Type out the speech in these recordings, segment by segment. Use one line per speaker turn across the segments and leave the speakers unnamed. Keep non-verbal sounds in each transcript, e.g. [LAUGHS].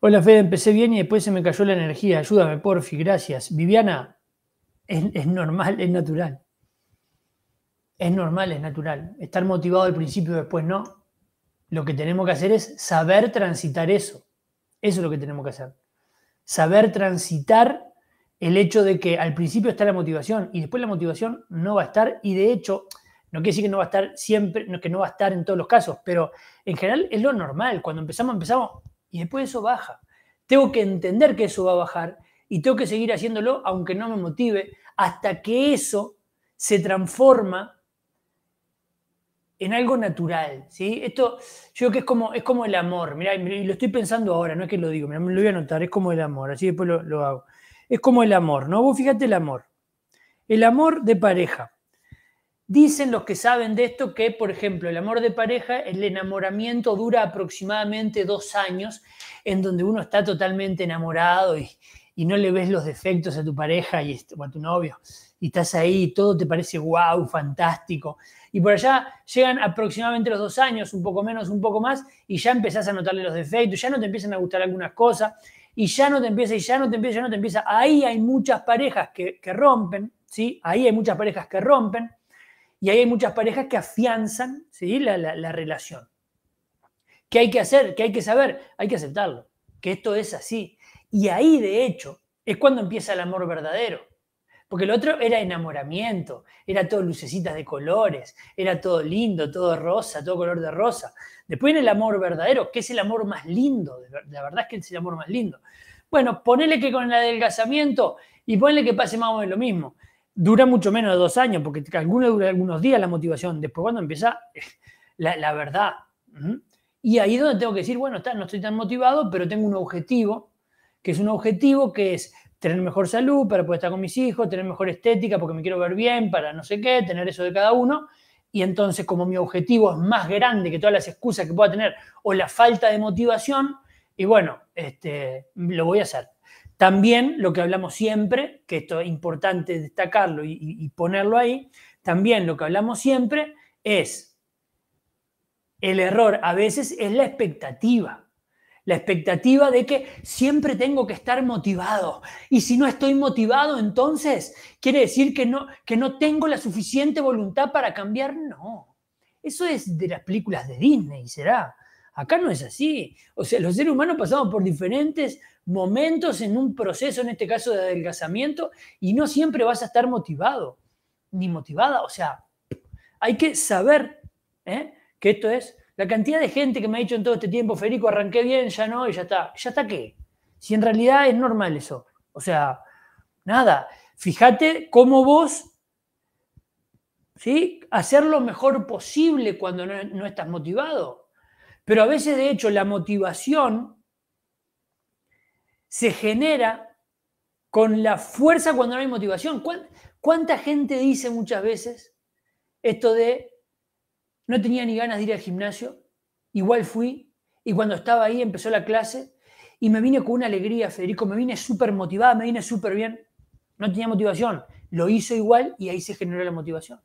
Hola Fede, empecé bien y después se me cayó la energía. Ayúdame, porfi, gracias. Viviana, es, normal, es natural. Es normal, es natural. Estar motivado al principio y después no. Lo que tenemos que hacer es saber transitar eso. Eso es lo que tenemos que hacer. Saber transitar el hecho de que al principio está la motivación y después la motivación no va a estar y de hecho no quiere decir que no va a estar siempre, que no va a estar en todos los casos, pero en general es lo normal. Cuando empezamos, empezamos y después eso baja. Tengo que entender que eso va a bajar y tengo que seguir haciéndolo aunque no me motive hasta que eso se transforma en algo natural, ¿sí? Esto yo creo que es como, es como el amor, mirá, y lo estoy pensando ahora, no es que lo digo, me lo voy a anotar, es como el amor, así después lo, hago. Es como el amor, ¿no? Vos fíjate el amor. El amor de pareja. Dicen los que saben de esto que, por ejemplo, el amor de pareja, el enamoramiento dura aproximadamente dos años, en donde uno está totalmente enamorado y, no le ves los defectos a tu pareja y, o a tu novio, y estás ahí, y todo te parece guau, fantástico. Y por allá llegan aproximadamente los dos años, un poco menos, un poco más, y ya empezás a notarle los defectos, ya no te empiezan a gustar algunas cosas, y ya no te empieza, y ya no te empieza, ya no te empieza. Ahí hay muchas parejas que, que rompen, ¿sí? Ahí hay muchas parejas que rompen y ahí hay muchas parejas que afianzan ¿sí? la, relación. ¿Qué hay que hacer? ¿Qué hay que saber? Hay que aceptarlo, que esto es así. Y ahí, de hecho, es cuando empieza el amor verdadero. Porque el otro era enamoramiento, era todo lucecitas de colores, era todo lindo, todo rosa, todo color de rosa. Después viene el amor verdadero, que es el amor más lindo, la verdad es que es el amor más lindo. Bueno, ponele que con el adelgazamiento y ponele que pase más o menos lo mismo dura mucho menos de dos años, porque algunos dura algunos días la motivación, después cuando empieza [LAUGHS] la, verdad. Y ahí es donde tengo que decir, bueno, está, no estoy tan motivado, pero tengo un objetivo, que es un objetivo que es tener mejor salud para poder estar con mis hijos, tener mejor estética porque me quiero ver bien, para no sé qué, tener eso de cada uno. Y entonces como mi objetivo es más grande que todas las excusas que pueda tener o la falta de motivación, y bueno, este, lo voy a hacer. También lo que hablamos siempre, que esto es importante destacarlo y, ponerlo ahí, también lo que hablamos siempre es el error a veces es la expectativa. La expectativa de que siempre tengo que estar motivado. Y si no estoy motivado, entonces quiere decir que no, que no tengo la suficiente voluntad para cambiar. No. Eso es de las películas de Disney, será. Acá no es así. O sea, los seres humanos pasamos por diferentes momentos en un proceso, en este caso de adelgazamiento, y no siempre vas a estar motivado, ni motivada. O sea, hay que saber ¿eh? que esto es la cantidad de gente que me ha dicho en todo este tiempo, Federico, arranqué bien, ya no, y ya está. ¿Ya está qué? Si en realidad es normal eso. O sea, nada. Fíjate cómo vos, ¿sí? Hacer lo mejor posible cuando no estás motivado. Pero a veces, de hecho, la motivación se genera con la fuerza cuando no hay motivación. ¿Cuánta gente dice muchas veces esto de no tenía ni ganas de ir al gimnasio, igual fui, y cuando estaba ahí empezó la clase y me vine con una alegría, Federico, me vine súper motivada, me vine súper bien, no tenía motivación, lo hizo igual y ahí se generó la motivación.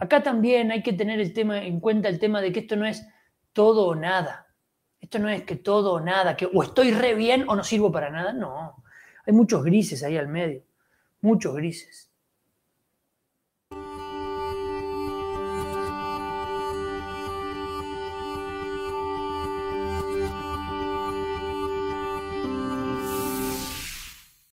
Acá también hay que tener el tema, en cuenta el tema de que esto no es todo o nada. Esto no es que todo o nada, que o estoy re bien o no sirvo para nada. No, hay muchos grises ahí al medio, muchos grises.